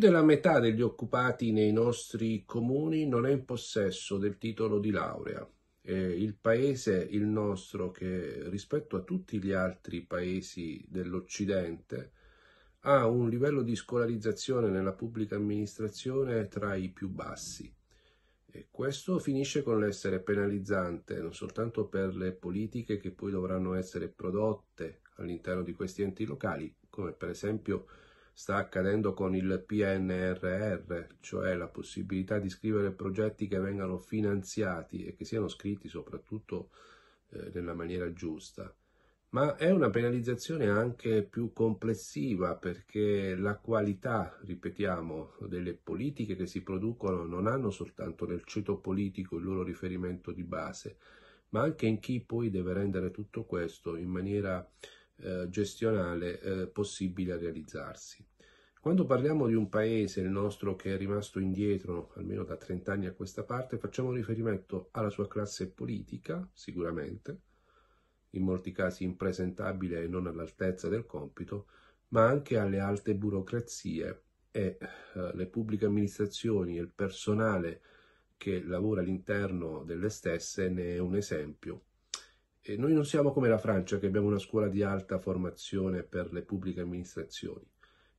della metà degli occupati nei nostri comuni non è in possesso del titolo di laurea. Eh, il paese, il nostro, che rispetto a tutti gli altri paesi dell'Occidente, ha un livello di scolarizzazione nella pubblica amministrazione tra i più bassi. E questo finisce con l'essere penalizzante non soltanto per le politiche che poi dovranno essere prodotte all'interno di questi enti locali, come per esempio sta accadendo con il PNRR, cioè la possibilità di scrivere progetti che vengano finanziati e che siano scritti soprattutto eh, nella maniera giusta. Ma è una penalizzazione anche più complessiva perché la qualità, ripetiamo, delle politiche che si producono non hanno soltanto nel ceto politico il loro riferimento di base, ma anche in chi poi deve rendere tutto questo in maniera eh, gestionale eh, possibile a realizzarsi. Quando parliamo di un paese, il nostro, che è rimasto indietro almeno da 30 anni a questa parte, facciamo riferimento alla sua classe politica, sicuramente, in molti casi impresentabile e non all'altezza del compito, ma anche alle alte burocrazie e eh, le pubbliche amministrazioni e il personale che lavora all'interno delle stesse ne è un esempio. E noi non siamo come la Francia che abbiamo una scuola di alta formazione per le pubbliche amministrazioni.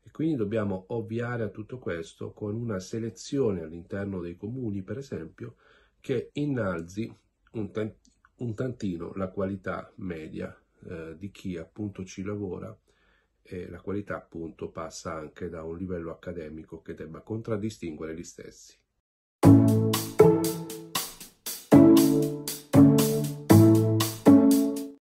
E quindi dobbiamo ovviare a tutto questo con una selezione all'interno dei comuni, per esempio, che innalzi un, tant- un tantino la qualità media eh, di chi appunto ci lavora e la qualità appunto passa anche da un livello accademico che debba contraddistinguere gli stessi.